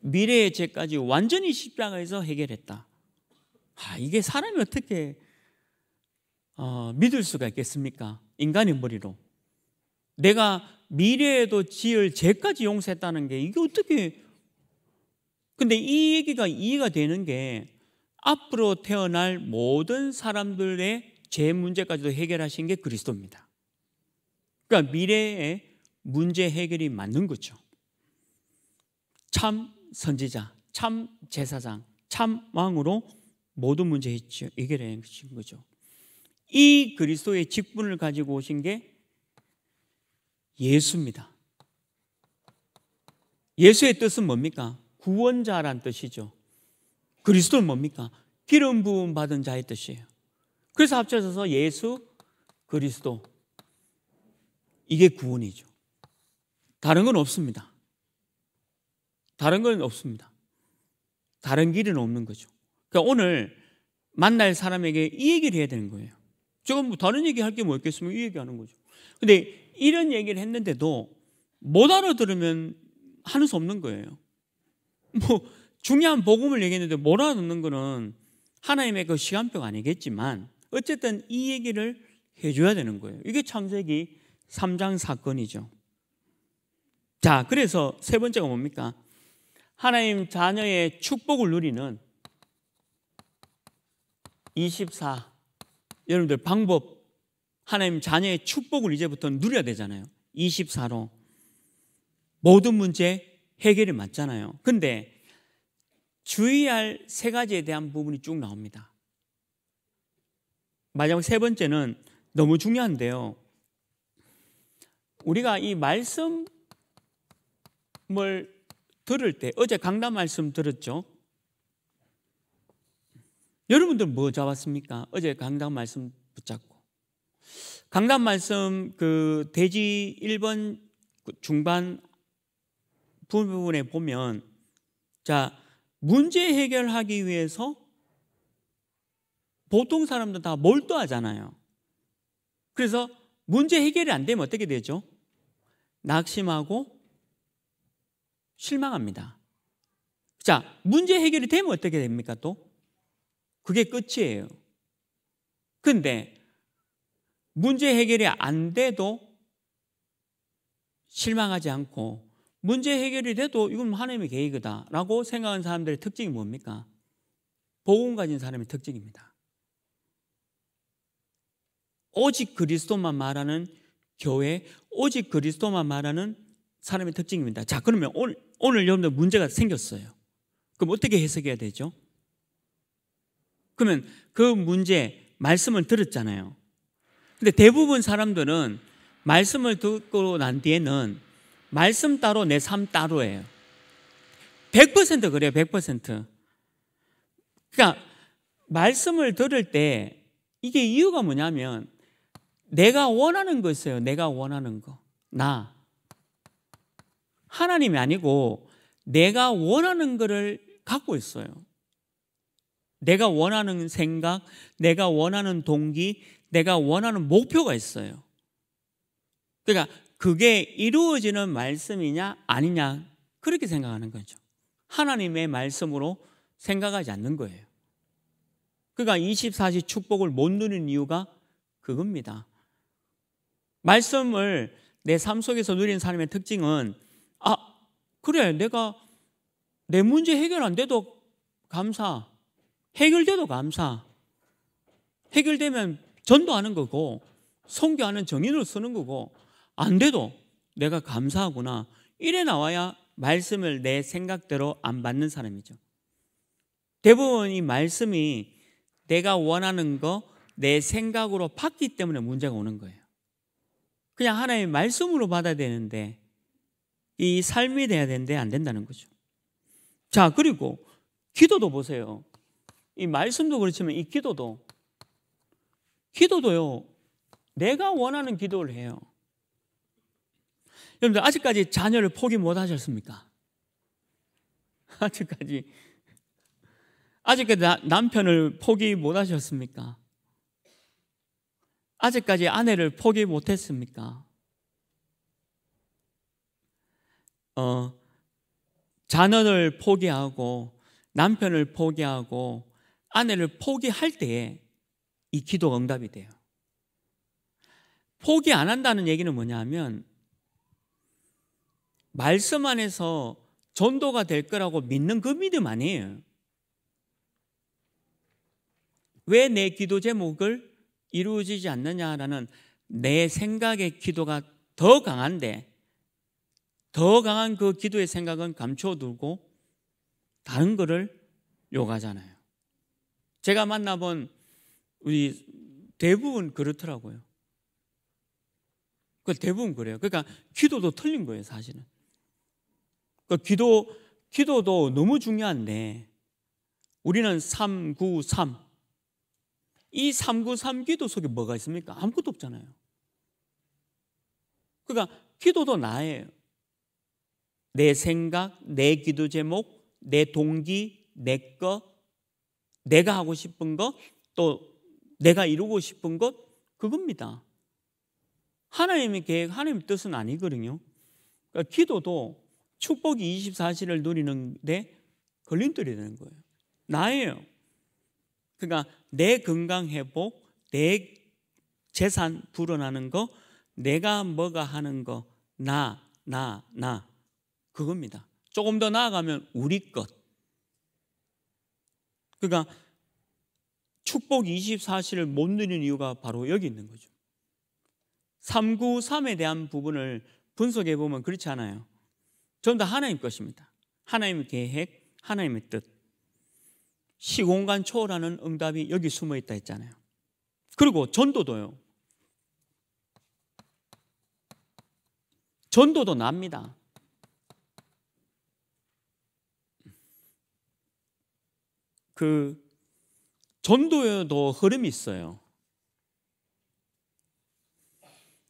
미래의 죄까지 완전히 십자가에서 해결했다. 아, 이게 사람이 어떻게 어, 믿을 수가 있겠습니까? 인간의 머리로. 내가 미래에도 지을 죄까지 용서했다는 게 이게 어떻게 근데 이 얘기가 이해가 되는 게 앞으로 태어날 모든 사람들의 죄 문제까지도 해결하신 게 그리스도입니다. 그러니까 미래의 문제 해결이 맞는 거죠. 참 선지자, 참 제사장, 참 왕으로 모든 문제 해결해 신 거죠. 이 그리스도의 직분을 가지고 오신 게 예수입니다. 예수의 뜻은 뭡니까? 구원자란 뜻이죠. 그리스도는 뭡니까? 기름 부음 받은 자의 뜻이에요. 그래서 합쳐져서 예수 그리스도 이게 구원이죠. 다른 건 없습니다. 다른 건 없습니다. 다른 길은 없는 거죠. 그러니까 오늘 만날 사람에게 이 얘기를 해야 되는 거예요. 조금 다른 얘기 할 게 뭐 있겠으면 이 얘기 하는 거죠. 근데 이런 얘기를 했는데도 못 알아들으면 하는 수 없는 거예요. 뭐 중요한 복음을 얘기했는데 몰아넣는 거는 하나님의 그 시간표가 아니겠지만 어쨌든 이 얘기를 해줘야 되는 거예요. 이게 창세기 3장 사건이죠. 자, 그래서 세 번째가 뭡니까? 하나님 자녀의 축복을 누리는 24. 여러분들 방법, 하나님 자녀의 축복을 이제부터 누려야 되잖아요. 24로 모든 문제 해결이 맞잖아요. 근데 주의할 세 가지에 대한 부분이 쭉 나옵니다. 마지막 세 번째는 너무 중요한데요. 우리가 이 말씀을 들을 때 어제 강단 말씀 들었죠. 여러분들 뭐 잡았습니까? 어제 강단 말씀 붙잡고 강단 말씀 그 대지 1번 중반 부분에 보면 자 문제 해결하기 위해서 보통 사람들 다 몰두하잖아요. 그래서 문제 해결이 안 되면 어떻게 되죠? 낙심하고 실망합니다. 자, 문제 해결이 되면 어떻게 됩니까 또? 그게 끝이에요. 근데 문제 해결이 안 돼도 실망하지 않고 문제 해결이 돼도 이건 하나님의 계획이다라고 생각하는 사람들의 특징이 뭡니까? 복음 가진 사람의 특징입니다. 오직 그리스도만 말하는 교회, 오직 그리스도만 말하는 사람의 특징입니다. 자, 그러면 오늘, 오늘 여러분들 문제가 생겼어요. 그럼 어떻게 해석해야 되죠? 그러면 그 문제, 말씀을 들었잖아요. 근데 대부분 사람들은 말씀을 듣고 난 뒤에는 말씀 따로 내 삶 따로예요. 100% 그래요. 100%. 그러니까 말씀을 들을 때 이게 이유가 뭐냐면 내가 원하는 거 있어요. 내가 원하는 거. 나. 하나님이 아니고 내가 원하는 거를 갖고 있어요. 내가 원하는 생각, 내가 원하는 동기, 내가 원하는 목표가 있어요. 그러니까 그게 이루어지는 말씀이냐 아니냐 그렇게 생각하는 거죠. 하나님의 말씀으로 생각하지 않는 거예요. 그러니까 24시 축복을 못 누리는 이유가 그겁니다. 말씀을 내 삶 속에서 누리는 사람의 특징은 아 그래 내가 내 문제 해결 안 돼도 감사 해결돼도 감사 해결되면 전도하는 거고 성교하는 정인을 쓰는 거고 안 돼도 내가 감사하구나. 이래 나와야 말씀을 내 생각대로 안 받는 사람이죠. 대부분 이 말씀이 내가 원하는 거 내 생각으로 받기 때문에 문제가 오는 거예요. 그냥 하나의 말씀으로 받아야 되는데 이 삶이 돼야 되는데 안 된다는 거죠. 자, 그리고 기도도 보세요. 이 말씀도 그렇지만 이 기도도 기도도요. 내가 원하는 기도를 해요. 여러분들 아직까지 자녀를 포기 못 하셨습니까? 아직까지 아직까지 남편을 포기 못 하셨습니까? 아직까지 아내를 포기 못 했습니까? 어, 자녀를 포기하고 남편을 포기하고 아내를 포기할 때에 이 기도가 응답이 돼요. 포기 안 한다는 얘기는 뭐냐면 말씀 안에서 전도가 될 거라고 믿는 그 믿음 아니에요. 왜 내 기도 제목을 이루어지지 않느냐라는 내 생각의 기도가 더 강한데 더 강한 그 기도의 생각은 감춰두고 다른 거를 요구잖아요 제가 만나본 우리 대부분 그렇더라고요. 그 대부분 그래요. 그러니까 기도도 틀린 거예요, 사실은. 그 기도 기도도 너무 중요한데 우리는 393. 이393 기도 속에 뭐가 있습니까? 아무것도 없잖아요. 그러니까 기도도 나예요. 내 생각, 내 기도 제목, 내 동기, 내 것, 내가 하고 싶은 것, 또 내가 이루고 싶은 것, 그겁니다. 하나님의 계획, 하나님의 뜻은 아니거든요. 그러니까 기도도 축복이 24시를 누리는데 걸림돌이 되는 거예요. 나예요. 그러니까 내 건강 회복, 내 재산 불어나는 거, 내가 뭐가 하는 거, 나, 나, 나. 그겁니다. 조금 더 나아가면 우리 것. 그러니까 축복 24시를 못 누리는 이유가 바로 여기 있는 거죠. 393에 대한 부분을 분석해 보면 그렇지 않아요. 전부 다 하나님 것입니다. 하나님의 계획, 하나님의 뜻. 시공간 초월하는 응답이 여기 숨어 있다 했잖아요. 그리고 전도도요. 전도도 납니다. 그 전도에도 흐름이 있어요.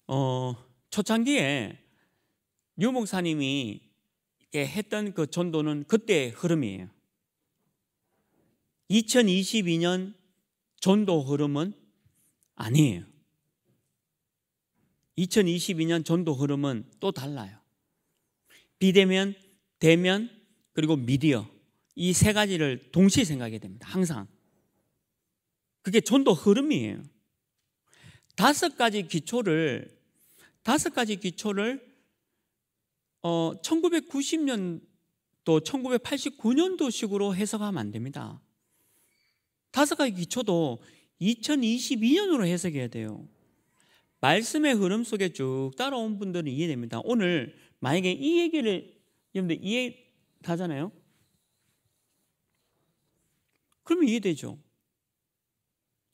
어, 초창기에 유목사님이 예, 했던 그 전도는 그때의 흐름이에요. 2022년 전도 흐름은 아니에요. 2022년 전도 흐름은 또 달라요. 비대면, 대면, 그리고 미디어. 이 세 가지를 동시에 생각해야 됩니다. 항상. 그게 전도 흐름이에요. 다섯 가지 기초를, 다섯 가지 기초를 어, 1990년도 1989년도식으로 해석하면 안 됩니다. 다섯 가지 기초도 2022년으로 해석해야 돼요. 말씀의 흐름 속에 쭉 따라온 분들은 이해됩니다. 오늘 만약에 이 얘기를 여러분들 이해 다잖아요. 그러면 이해되죠.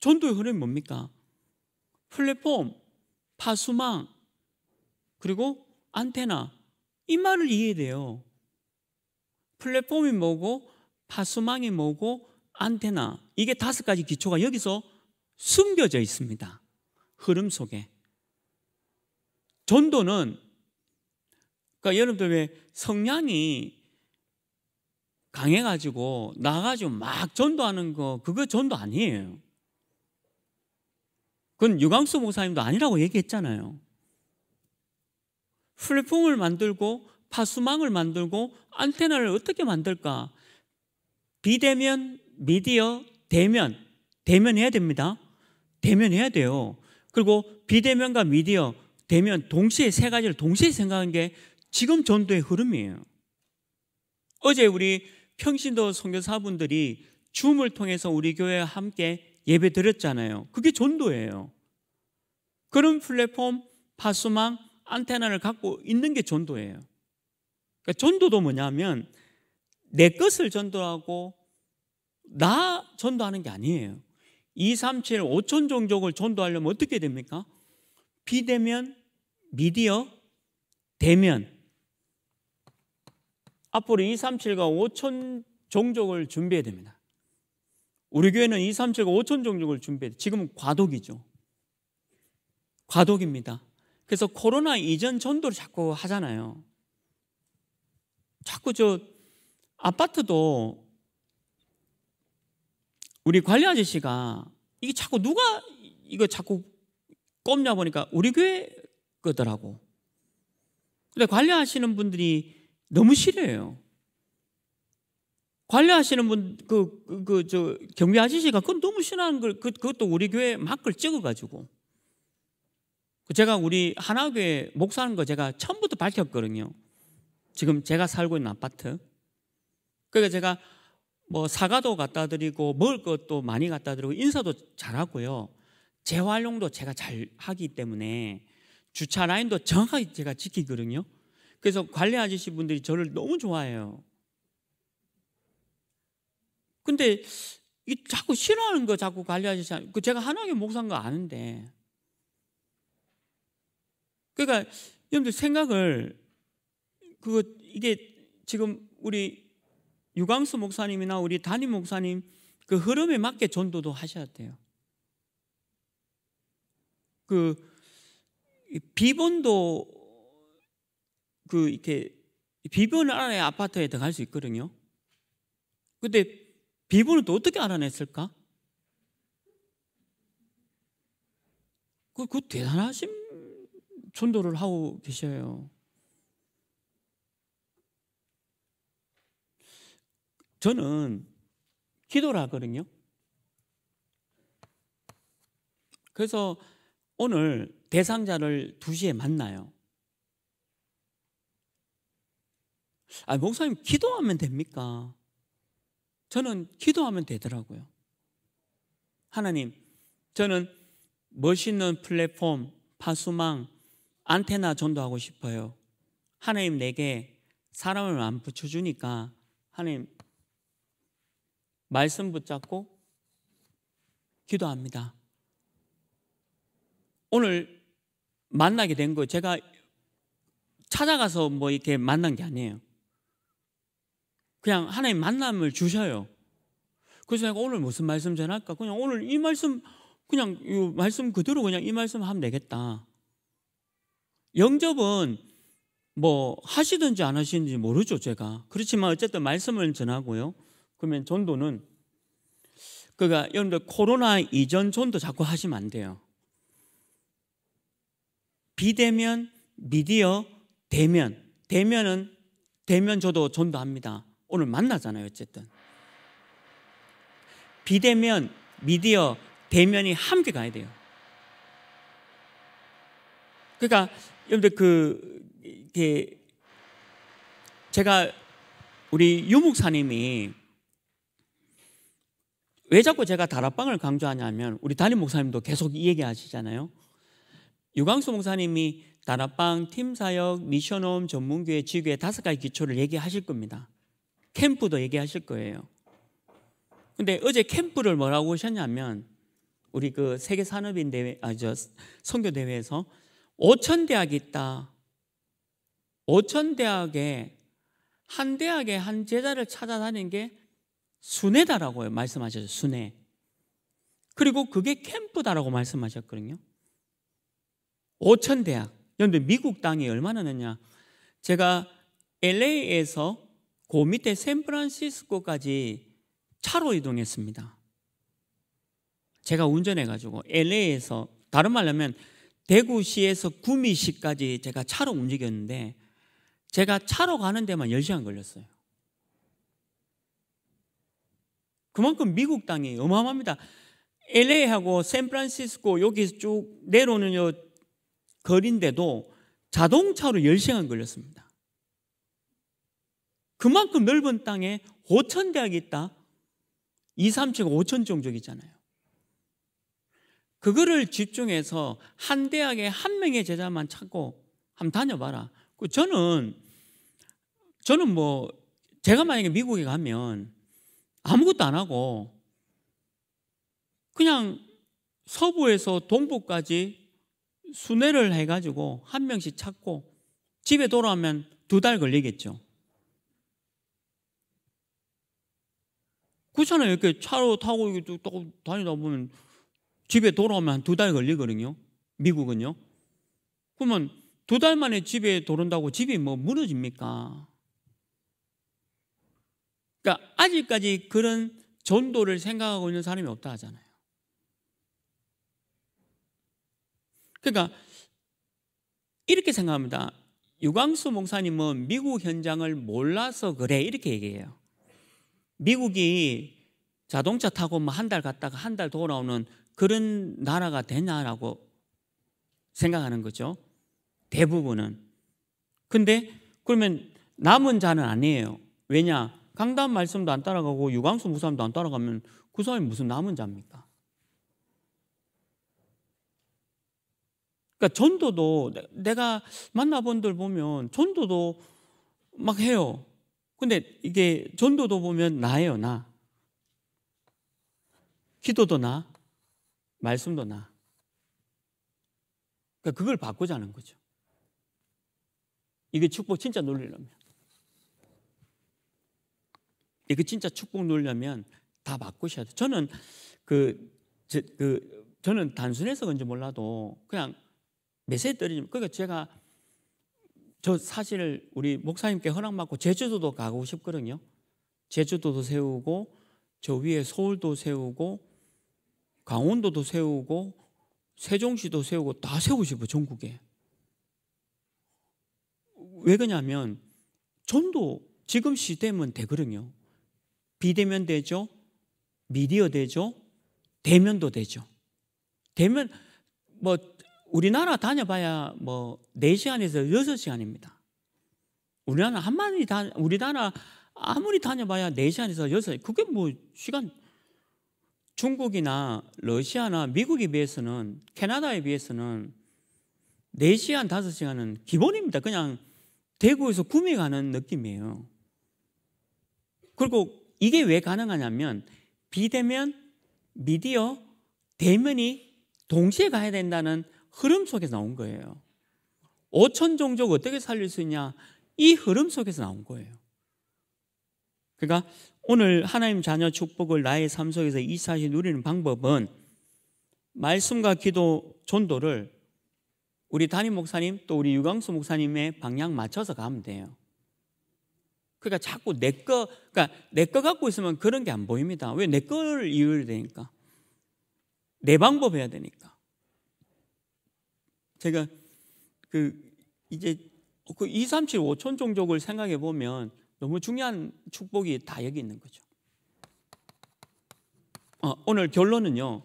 전도의 흐름이 뭡니까? 플랫폼, 파수망, 그리고 안테나, 이 말을 이해돼요. 플랫폼이 뭐고 파수망이 뭐고 안테나 이게 다섯 가지 기초가 여기서 숨겨져 있습니다. 흐름 속에. 전도는 그러니까 여러분들 왜 성량이 강해가지고 나가지고 막 전도하는 거 그거 전도 아니에요. 그건 유광수 목사님도 아니라고 얘기했잖아요. 플랫폼을 만들고 파수망을 만들고 안테나를 어떻게 만들까? 비대면, 미디어, 대면, 대면해야 됩니다. 대면해야 돼요. 그리고 비대면과 미디어, 대면 동시에 세 가지를 동시에 생각한 게 지금 전도의 흐름이에요. 어제 우리 평신도 선교사분들이 줌을 통해서 우리 교회와 함께 예배 드렸잖아요. 그게 전도예요. 그런 플랫폼, 파수망, 안테나를 갖고 있는 게 전도예요. 그러니까 전도도 뭐냐면 내 것을 전도하고 나 전도하는 게 아니에요. 2, 3, 7, 5천 종족을 전도하려면 어떻게 됩니까? 비대면, 미디어, 대면. 앞으로 2, 3, 7과 5천 종족을 준비해야 됩니다. 우리 교회는 2, 3, 7과 5천 종족을 준비해. 야 돼요. 지금은 과도기죠. 과도기입니다. 그래서 코로나 이전 전도를 자꾸 하잖아요. 자꾸 저 아파트도 우리 관리 아저씨가 이게 자꾸 누가 이거 자꾸 꼽냐 보니까 우리 교회 거더라고. 근데 관리하시는 분들이 너무 싫어요. 관리하시는 분, 그, 그, 그 저, 경비 아저씨가 그건 너무 싫어하는 걸, 그, 그것도 우리 교회 막걸 찍어가지고. 제가 우리 하나교회 목사하는 거 제가 처음부터 밝혔거든요. 지금 제가 살고 있는 아파트. 그러니까 제가 뭐 사과도 갖다 드리고 먹을 것도 많이 갖다 드리고 인사도 잘하고요. 재활용도 제가 잘 하기 때문에 주차 라인도 정확하게 제가 지키거든요. 그래서 관리 아저씨 분들이 저를 너무 좋아해요. 근데 이 자꾸 싫어하는 거 자꾸 관리 아저씨 그 제가 하나님 목사인 거 아는데 그러니까 여러분들 생각을 그거 이게 지금 우리 유광수 목사님이나 우리 담임 목사님 그 흐름에 맞게 전도도 하셔야 돼요. 그 비번도 그 이렇게 비번을 알아야 아파트에 들어갈 수 있거든요. 근데 비번을 또 어떻게 알아냈을까? 그, 그대단하십니다 전도를 하고 계셔요. 저는 기도를 하거든요. 그래서 오늘 대상자를 2시에 만나요. 아, 목사님, 기도하면 됩니까? 저는 기도하면 되더라고요. 하나님, 저는 멋있는 플랫폼, 파수망, 안테나 전도하고 싶어요. 하나님 내게 사람을 안 붙여주니까 하나님 말씀 붙잡고 기도합니다. 오늘 만나게 된 거 제가 찾아가서 뭐 이렇게 만난 게 아니에요. 그냥 하나님 만남을 주셔요. 그래서 내가 오늘 무슨 말씀 전할까? 그냥 오늘 이 말씀 그냥 이 말씀 그대로 그냥 이 말씀 하면 되겠다. 영접은 뭐 하시든지 안하시든지 모르죠, 제가. 그렇지만 어쨌든 말씀을 전하고요. 그러면 전도는 그러니까 여러분들 코로나 이전 전도 자꾸 하시면 안 돼요. 비대면, 미디어, 대면. 대면은 대면 저도 전도합니다. 오늘 만나잖아요, 어쨌든. 비대면, 미디어, 대면이 함께 가야 돼요. 그러니까 여러분들 그 이렇게 제가 우리 유목사님이 왜 자꾸 제가 다락방을 강조하냐면 우리 담임 목사님도 계속 이 얘기 하시잖아요. 유광수 목사님이 다락방, 팀사역, 미션홈, 전문교회, 지교회 다섯 가지 기초를 얘기하실 겁니다. 캠프도 얘기하실 거예요. 근데 어제 캠프를 뭐라고 하셨냐면 우리 그 세계 산업인 대회 아저 선교 대회에서 5천 대학이 있다. 5천 대학에 한 대학에 한 제자를 찾아다니는 게 순회다라고 말씀하셨어요. 순회. 그리고 그게 캠프다라고 말씀하셨거든요. 5천 대학. 그런데 미국 땅이 얼마나 되냐 제가 LA에서 그 밑에 샌프란시스코까지 차로 이동했습니다. 제가 운전해가지고 LA에서 다른 말로 하면 대구시에서 구미시까지 제가 차로 움직였는데 제가 차로 가는 데만 10시간 걸렸어요. 그만큼 미국 땅이 어마어마합니다. LA하고 샌프란시스코 여기 쭉 내려오는 요 거리인데도 자동차로 10시간 걸렸습니다. 그만큼 넓은 땅에 5천 대학이 있다. 2, 3층 5천 종족 있잖아요. 그거를 집중해서 한 대학에 한 명의 제자만 찾고 한번 다녀봐라. 그 저는 저는 뭐 제가 만약에 미국에 가면 아무것도 안 하고 그냥 서부에서 동부까지 순회를 해가지고 한 명씩 찾고 집에 돌아오면 두 달 걸리겠죠. 그렇잖아요. 이렇게 차로 타고 이렇게 쭉 다니다 보면 집에 돌아오면 한 두 달 걸리거든요. 미국은요. 그러면 두 달 만에 집에 돌아온다고 집이 뭐 무너집니까? 그러니까 아직까지 그런 전도를 생각하고 있는 사람이 없다 하잖아요. 그러니까 이렇게 생각합니다. 유광수 목사님은 미국 현장을 몰라서 그래 이렇게 얘기해요. 미국이 자동차 타고 뭐 한달 갔다가 한 달 돌아오는 그런 나라가 되냐라고 생각하는 거죠. 대부분은. 근데 그러면 남은 자는 아니에요. 왜냐? 강단 말씀도 안 따라가고 유광수 무사람도 안 따라가면 그 사람이 무슨 남은 자입니까? 그러니까 전도도 내가 만나본 들 보면 전도도 막 해요. 근데 이게 전도도 보면 나예요, 나. 기도도 나. 말씀도 나. 그러니까 그걸 바꾸자는 거죠. 이게 축복 진짜 누리려면. 이거 진짜 축복 누리려면 다 바꾸셔야 돼. 저는 그, 저, 그, 저는 단순해서 그런지 몰라도 그냥 메시지 드리면, 그러니까 제가 저 사실 우리 목사님께 허락받고 제주도도 가고 싶거든요. 제주도도 세우고 저 위에 서울도 세우고 강원도도 세우고 세종시도 세우고 다 세우고 싶어 전국에 왜 그러냐면 전도 지금 시대면 되거든요 비대면 되죠 미디어 되죠 대면도 되죠 대면 뭐 우리나라 다녀봐야 뭐 4시간에서 6시간입니다 우리나라 한마디 다 우리나라 아무리 다녀봐야 4시간에서 6시간 그게 뭐 시간 중국이나 러시아나 미국에 비해서는 캐나다에 비해서는 4시간, 5시간은 기본입니다. 그냥 대구에서 구매가는 느낌이에요. 그리고 이게 왜 가능하냐면 비대면, 미디어, 대면이 동시에 가야 된다는 흐름 속에서 나온 거예요. 5천 종족 어떻게 살릴 수 있냐? 이 흐름 속에서 나온 거예요. 그러니까 오늘 하나님 자녀 축복을 나의 삶 속에서 이사시 누리는 방법은 말씀과 기도 전도를 우리 담임 목사님 또 우리 유광수 목사님의 방향 맞춰서 가면 돼요. 그러니까 자꾸 내 거, 그러니까 내 거 갖고 있으면 그런 게 안 보입니다. 왜 내 거를 이유를 되니까. 내 방법 해야 되니까. 제가 그 이제 그 2, 3, 7, 5천 종족을 생각해 보면 너무 중요한 축복이 다 여기 있는 거죠. 어, 오늘 결론은요.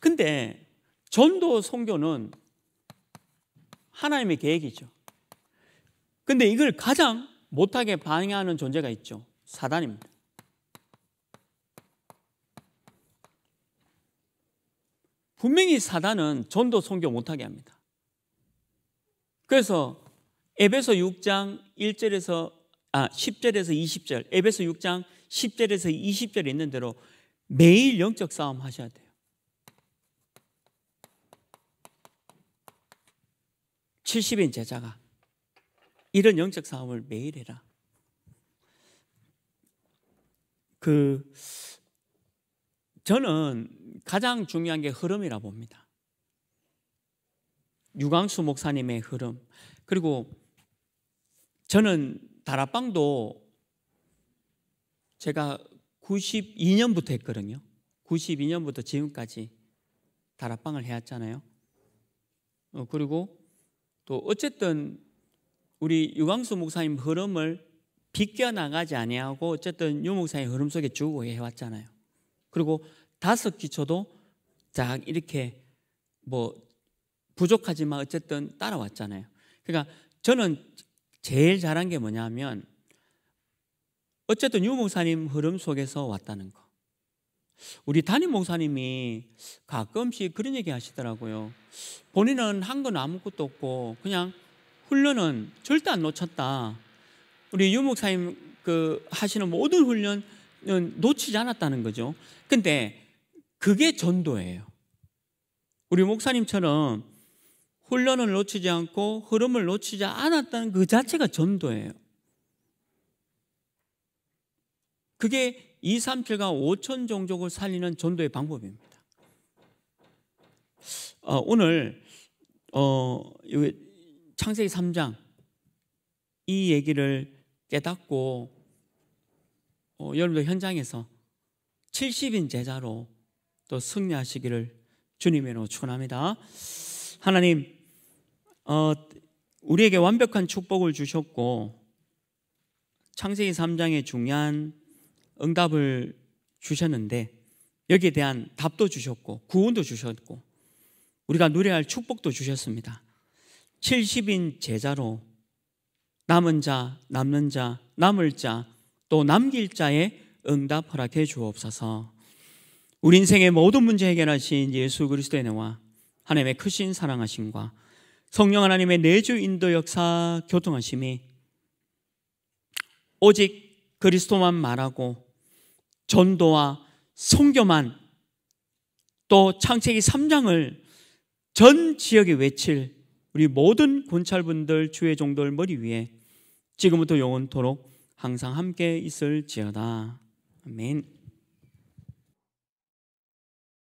근데 전도 선교는 하나님의 계획이죠. 근데 이걸 가장 못하게 방해하는 존재가 있죠. 사단입니다. 분명히 사단은 전도 선교 못하게 합니다. 그래서 에베소 6장 1절에서 아, 10절에서 20절, 에베소 6장 10절에서 20절에 있는 대로 매일 영적 싸움 하셔야 돼요. 7 0인 제자가 이런 영적 싸움을 매일 해라. 그 저는 가장 중요한 게 흐름이라 봅니다. 유광수 목사님의 흐름 그리고 저는 다락방도 제가 92년부터 했거든요. 92년부터 지금까지 다락방을 해왔잖아요. 어, 그리고 또 어쨌든 우리 유광수 목사님 흐름을 비껴나가지 아니하고 어쨌든 유 목사의 흐름 속에 주고 해왔잖아요. 그리고 다섯 기초도 쫙 이렇게 뭐 부족하지만 어쨌든 따라왔잖아요. 그러니까 저는 제일 잘한 게 뭐냐면 어쨌든 유 목사님 흐름 속에서 왔다는 거. 우리 담임 목사님이 가끔씩 그런 얘기 하시더라고요. 본인은 한 건 아무것도 없고 그냥 훈련은 절대 안 놓쳤다. 우리 유 목사님 그 하시는 모든 훈련은 놓치지 않았다는 거죠. 근데 그게 전도예요. 우리 목사님처럼 훈련을 놓치지 않고 흐름을 놓치지 않았다는 그 자체가 전도예요. 그게 237과 5천 종족을 살리는 전도의 방법입니다. 어, 오늘 어, 창세기 3장 이 얘기를 깨닫고 어, 여러분들 현장에서 70인 제자로 또 승리하시기를 주님으로 축원합니다. 하나님 어, 우리에게 완벽한 축복을 주셨고 창세기 3장의 중요한 응답을 주셨는데 여기에 대한 답도 주셨고 구원도 주셨고 우리가 누려야 할 축복도 주셨습니다. 70인 제자로 남은 자, 남는 자, 남을 자, 또 남길 자의 응답 허락해 주옵소서. 우리 인생의 모든 문제 해결하신 예수 그리스도의 은와 하나님의 크신 사랑하심과 성령 하나님의 내주 인도 역사 교통하심이 오직 그리스도만 말하고 전도와 성교만 또 창세기 3장을 전 지역에 외칠 우리 모든 군찰분들 주의 종들 머리 위에 지금부터 영원토록 항상 함께 있을지어다. 아멘.